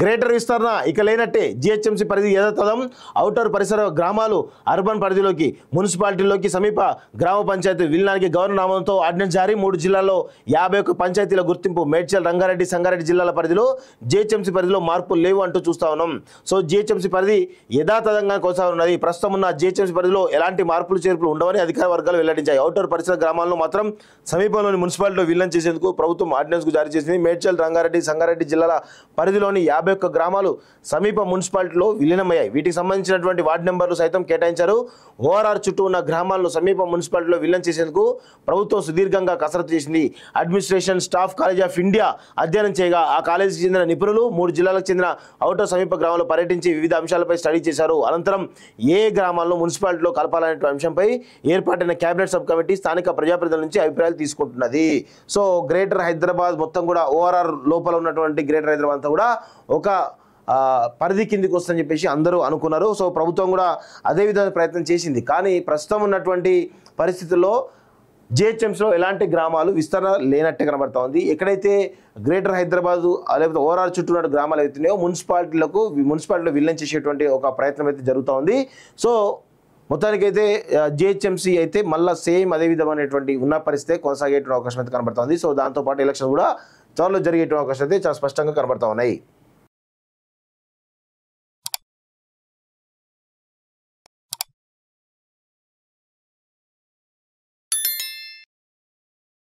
greater విస్తరణ ఇక లేనట్టే జిహెచ్ఎంసీ పరిధి యథాతథం ఔటర్ పరిసర గ్రామాలు అర్బన్ పరిధిలోకి మున్సిపాలిటీలోకి సమీప గ్రామ పంచాయతీ విలీనానికి గవర్నర్ నామంతో ఆర్డినెన్స్ జారీ మూడు జిల్లాల్లో యాభై ఒక్క పంచాయతీల గుర్తింపు మేడ్చల్ రంగారెడ్డి సంగారెడ్డి జిల్లాల పరిధిలో జిహెచ్ఎంసీ పరిధిలో మార్పులు లేవు అంటూ చూస్తా ఉన్నాం సో జిహెచ్ఎంసీ పరిధి యథాతథంగా కొనసాగున్నది ప్రస్తుతం ఉన్న జిహెచ్ఎంసీ పరిధిలో ఎలాంటి మార్పులు చేర్పులు ఉండవని అధికార వర్గాలు వెల్లడించాయి ఔటర్ పరిసర గ్రామాలను మాత్రం సమీపంలోని మున్సిపాలిటీలో విలీనం చేసేందుకు ప్రభుత్వం ఆర్డినెన్స్కు జారీ చేసింది మేడ్చల్ రంగారెడ్డి సంగారెడ్డి జిల్లాల పరిధిలోని యాభై యాభై ఒక్క గ్రామాలు సమీప మున్సిపాలిటీలో విలీనమయ్యాయి వీటికి సంబంధించినటువంటి వార్డు నెంబర్లు సైతం కేటాయించారు ఓఆర్ఆర్ చుట్టూ ఉన్న గ్రామాల్లో సమీప మున్సిపాలిటీలో విలీనం చేసేందుకు ప్రభుత్వం సుదీర్ఘంగా కసరత్తు చేసింది administration staff college of India అధ్యయనం చేయగా ఆ కాలేజీకి చెందిన నిపుణులు మూడు జిల్లాలకు చెందిన ఔటర్ సమీప గ్రామాలు పర్యటించి వివిధ అంశాలపై స్టడీ చేశారు అనంతరం ఏ గ్రామాల్లో మున్సిపాలిటీలో కలపాలనే అంశంపై ఏర్పాటైన కేబినెట్ సబ్ కమిటీ స్థానిక ప్రజాప్రతినిధుల నుంచి అభిప్రాయాలు తీసుకుంటున్నది సో గ్రేటర్ హైదరాబాద్ మొత్తం కూడా ఓఆర్ఆర్ లోపల ఉన్నటువంటి గ్రేటర్ హైదరాబాద్ అంతా కూడా ఒక పరిధి కిందికి వస్తుందని చెప్పేసి అందరూ అనుకున్నారు సో ప్రభుత్వం కూడా అదే విధంగా ప్రయత్నం చేసింది కానీ ప్రస్తుతం ఉన్నటువంటి పరిస్థితుల్లో జిహెచ్ఎంస్లో ఎలాంటి గ్రామాలు విస్తరణ లేనట్టే కనబడతా ఉంది ఎక్కడైతే గ్రేటర్ హైదరాబాదు లేకపోతే ఓవరాల్ చుట్టూ ఉన్న గ్రామాలు అవుతున్నాయో మున్సిపాలిటీలకు మున్సిపాలిటీలో విలన్ చేసేటువంటి ఒక ప్రయత్నం అయితే జరుగుతూ ఉంది సో అయితే జిహెచ్ఎంసీ అయితే మళ్ళీ సేమ్ అదే విధమైనటువంటి ఉన్న పరిస్థితి కొనసాగేటువంటి అవకాశం అయితే కనబడుతుంది సో దాంతోపాటు ఎలక్షన్ కూడా త్వరలో జరిగేటువంటి అవకాశం అయితే చాలా స్పష్టంగా కనబడుతూ ఉన్నాయి